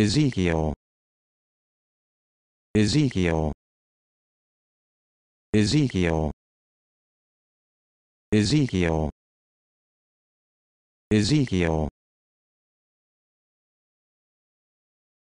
Ezekiel Ezekiel Ezekiel Ezekiel Ezekiel